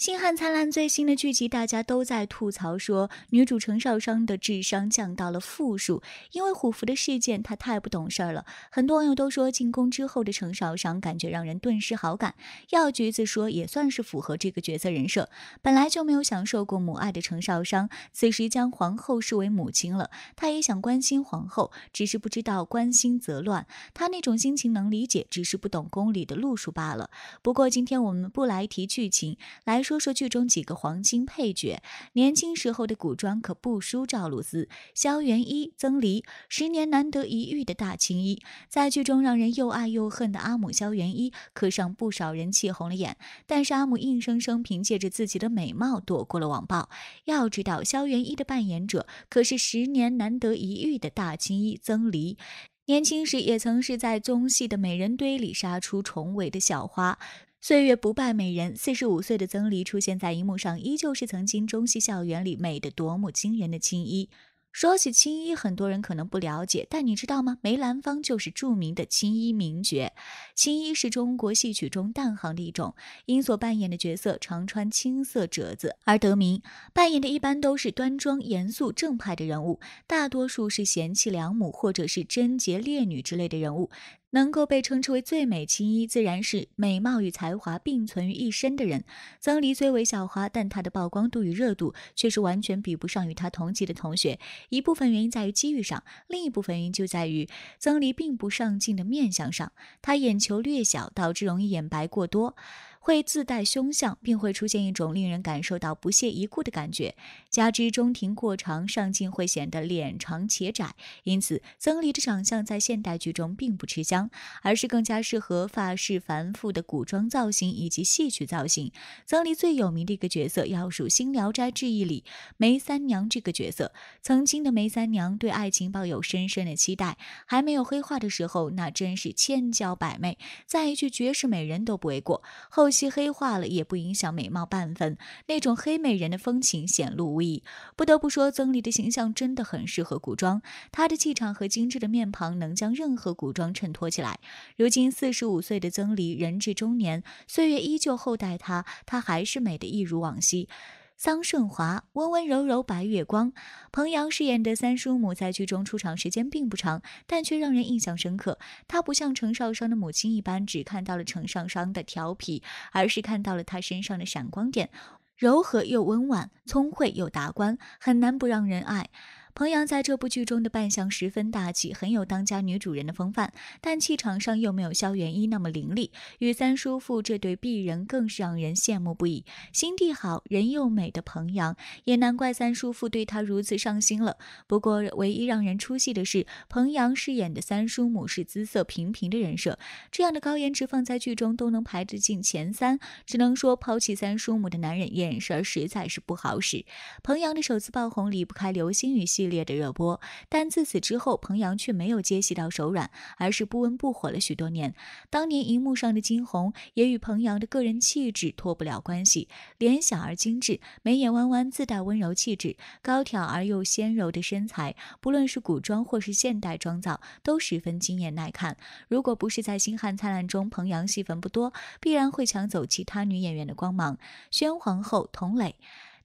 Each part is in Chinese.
《星汉灿烂》最新的剧集，大家都在吐槽说女主程少商的智商降到了负数，因为虎符的事件，她太不懂事儿了。很多网友都说，进宫之后的程少商感觉让人顿时好感。药橘子说，也算是符合这个角色人设。本来就没有享受过母爱的程少商，此时将皇后视为母亲了，他也想关心皇后，只是不知道关心则乱。他那种心情能理解，只是不懂宫里的路数罢了。不过今天我们不来提剧情，来。说说剧中几个黄金配角，年轻时候的古装可不输赵露思、萧元一、曾黎。十年难得一遇的大青衣，在剧中让人又爱又恨的阿母萧元一，可上不少人气红了眼。但是阿母硬生生凭借着自己的美貌躲过了网暴。要知道，萧元一的扮演者可是十年难得一遇的大青衣曾黎，年轻时也曾是在综戏的美人堆里杀出重围的小花。岁月不败美人。四十五岁的曾黎出现在荧幕上，依旧是曾经中戏校园里美的多么惊人的青衣。说起青衣，很多人可能不了解，但你知道吗？梅兰芳就是著名的青衣名角。青衣是中国戏曲中旦行的一种，因所扮演的角色常穿青色褶子而得名。扮演的一般都是端庄、严肃、正派的人物，大多数是贤妻良母或者是贞洁烈女之类的人物。能够被称之为最美青衣，自然是美貌与才华并存于一身的人。曾黎虽为校花，但她的曝光度与热度却是完全比不上与她同级的同学。一部分原因在于机遇上，另一部分原因就在于曾黎并不上镜的面相上。她眼球略小，导致容易眼白过多。会自带凶相，并会出现一种令人感受到不屑一顾的感觉，加之中庭过长，上镜会显得脸长且窄，因此曾黎的长相在现代剧中并不吃香，而是更加适合发式繁复的古装造型以及戏曲造型。曾黎最有名的一个角色，要数《新聊斋志异》里梅三娘这个角色。曾经的梅三娘对爱情抱有深深的期待，还没有黑化的时候，那真是千娇百媚，在一句绝世美人都不为过。后惜黑化了也不影响美貌半分，那种黑美人的风情显露无遗。不得不说，曾黎的形象真的很适合古装，她的气场和精致的面庞能将任何古装衬托起来。如今四十五岁的曾黎人至中年，岁月依旧厚待她，她还是美得一如往昔。桑顺华温温柔柔，白月光，彭阳饰演的三叔母在剧中出场时间并不长，但却让人印象深刻。她不像程少商的母亲一般，只看到了程少商的调皮，而是看到了他身上的闪光点，柔和又温婉，聪慧又达观，很难不让人爱。彭阳在这部剧中的扮相十分大气，很有当家女主人的风范，但气场上又没有萧元一那么凌厉。与三叔父这对璧人更是让人羡慕不已。心地好人又美的彭阳，也难怪三叔父对他如此上心了。不过，唯一让人出戏的是，彭阳饰演的三叔母是姿色平平的人设，这样的高颜值放在剧中都能排得进前三，只能说抛弃三叔母的男人眼神实在是不好使。彭阳的首次爆红离不开流星雨。系列的热播，但自此之后，彭阳却没有接戏到手软，而是不温不火了许多年。当年荧幕上的惊鸿，也与彭阳的个人气质脱不了关系。脸小而精致，眉眼弯弯，自带温柔气质，高挑而又纤柔的身材，不论是古装或是现代妆造，都十分惊艳耐看。如果不是在《星汉灿烂》中彭阳戏份不多，必然会抢走其他女演员的光芒。宣皇后佟磊，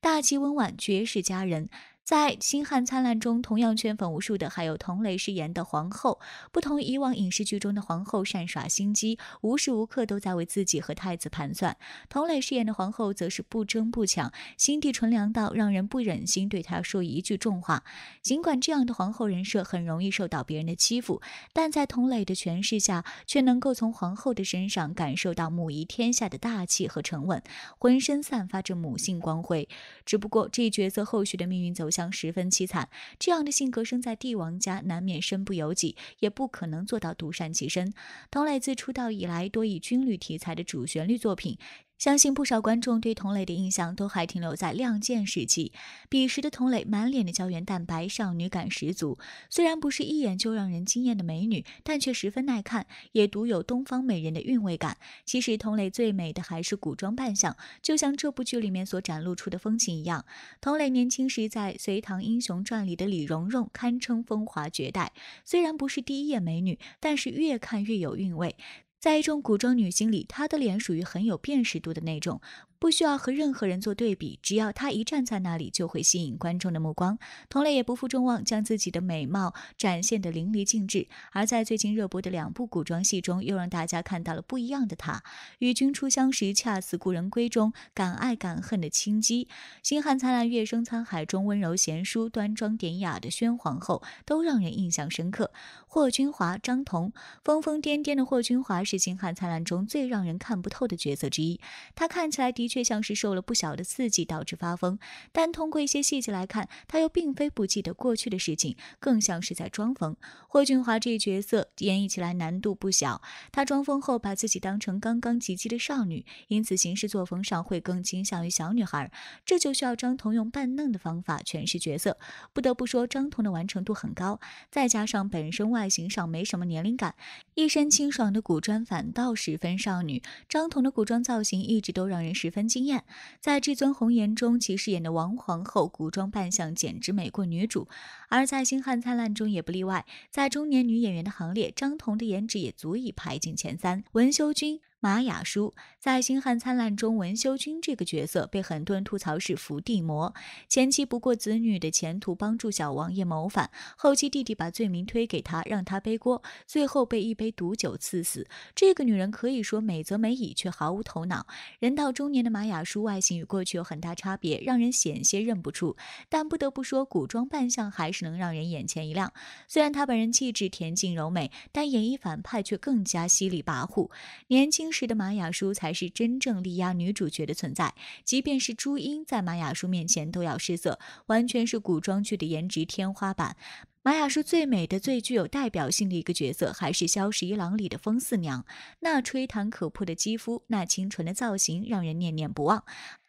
大气温婉，绝世佳人。在《星汉灿烂》中，同样圈粉无数的还有佟磊饰演的皇后。不同以往影视剧中的皇后善耍心机，无时无刻都在为自己和太子盘算。佟磊饰演的皇后则是不争不抢，心地纯良到让人不忍心对她说一句重话。尽管这样的皇后人设很容易受到别人的欺负，但在佟磊的诠释下，却能够从皇后的身上感受到母仪天下的大气和沉稳，浑身散发着母性光辉。只不过，这一角色后续的命运走。将十分凄惨。这样的性格生在帝王家，难免身不由己，也不可能做到独善其身。唐磊自出道以来，多以军旅题材的主旋律作品。相信不少观众对佟磊的印象都还停留在《亮剑》时期，彼时的佟磊满脸的胶原蛋白，少女感十足。虽然不是一眼就让人惊艳的美女，但却十分耐看，也独有东方美人的韵味感。其实佟磊最美的还是古装扮相，就像这部剧里面所展露出的风情一样。佟磊年轻时在《隋唐英雄传》里的李蓉蓉堪称风华绝代，虽然不是第一眼美女，但是越看越有韵味。在一种古装女星里，她的脸属于很有辨识度的那种。不需要和任何人做对比，只要他一站在那里，就会吸引观众的目光。同类也不负众望，将自己的美貌展现得淋漓尽致。而在最近热播的两部古装戏中，又让大家看到了不一样的她。《与君初相识，恰似故人归》中敢爱敢恨的青姬，《星汉灿烂，月升沧海》中温柔贤淑、端庄典雅的宣皇后，都让人印象深刻。霍君华、张彤，疯疯癫癫的霍君华是《星汉灿烂》中最让人看不透的角色之一，他看起来的。的确像是受了不小的刺激导致发疯，但通过一些细节来看，他又并非不记得过去的事情，更像是在装疯。霍俊华这一角色演绎起来难度不小，他装疯后把自己当成刚刚及笄的少女，因此行事作风上会更倾向于小女孩，这就需要张彤用扮嫩的方法诠释角色。不得不说，张彤的完成度很高，再加上本身外形上没什么年龄感，一身清爽的古装反倒十分少女。张彤的古装造型一直都让人十分。分惊艳，在《至尊红颜》中，其饰演的王皇后古装扮相简直美过女主；而在《星汉灿烂》中也不例外。在中年女演员的行列，张彤的颜值也足以排进前三。文修君。马雅舒在《星汉灿烂》中，文修君这个角色被很多人吐槽是伏地魔前期不顾子女的前途，帮助小王爷谋反；后期弟弟把罪名推给他，让他背锅，最后被一杯毒酒刺死。这个女人可以说美则美矣，却毫无头脑。人到中年的马雅舒，外形与过去有很大差别，让人险些认不出。但不得不说，古装扮相还是能让人眼前一亮。虽然她本人气质恬静柔美，但演绎反派却更加犀利跋扈。年轻。是的，马雅舒才是真正力压女主角的存在。即便是朱茵在马雅舒面前都要失色，完全是古装剧的颜值天花板。马雅舒最美的、最具有代表性的一个角色，还是《萧十一郎》里的风四娘。那吹弹可破的肌肤，那清纯的造型，让人念念不忘。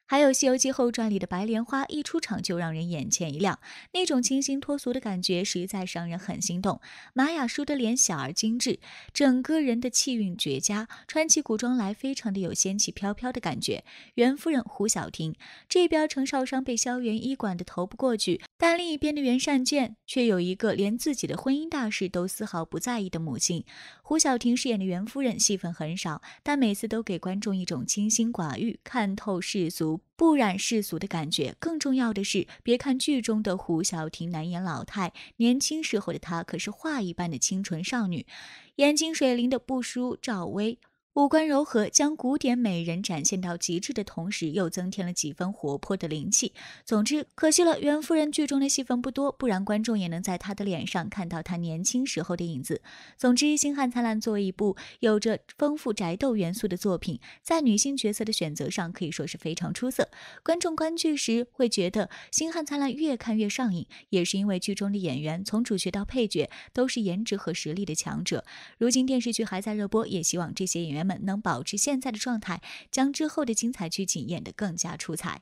还有《西游记后传》里的白莲花，一出场就让人眼前一亮，那种清新脱俗的感觉实在是让人很心动。玛雅舒的脸小而精致，整个人的气韵绝佳，穿起古装来非常的有仙气飘飘的感觉。袁夫人胡晓婷这边，程少商被萧元医馆的投不过去，但另一边的袁善建却有一个连自己的婚姻大事都丝毫不在意的母亲。胡晓婷饰演的袁夫人戏份很少，但每次都给观众一种清心寡欲、看透世俗。不染世俗的感觉，更重要的是，别看剧中的胡晓婷难掩老态，年轻时候的她可是画一般的清纯少女，眼睛水灵的不输赵薇。五官柔和，将古典美人展现到极致的同时，又增添了几分活泼的灵气。总之，可惜了袁夫人剧中的戏份不多，不然观众也能在她的脸上看到她年轻时候的影子。总之，《星汉灿烂》作为一部有着丰富宅斗元素的作品，在女性角色的选择上可以说是非常出色。观众观剧时会觉得《星汉灿烂》越看越上瘾，也是因为剧中的演员从主角到配角都是颜值和实力的强者。如今电视剧还在热播，也希望这些演员。们能保持现在的状态，将之后的精彩剧情演得更加出彩。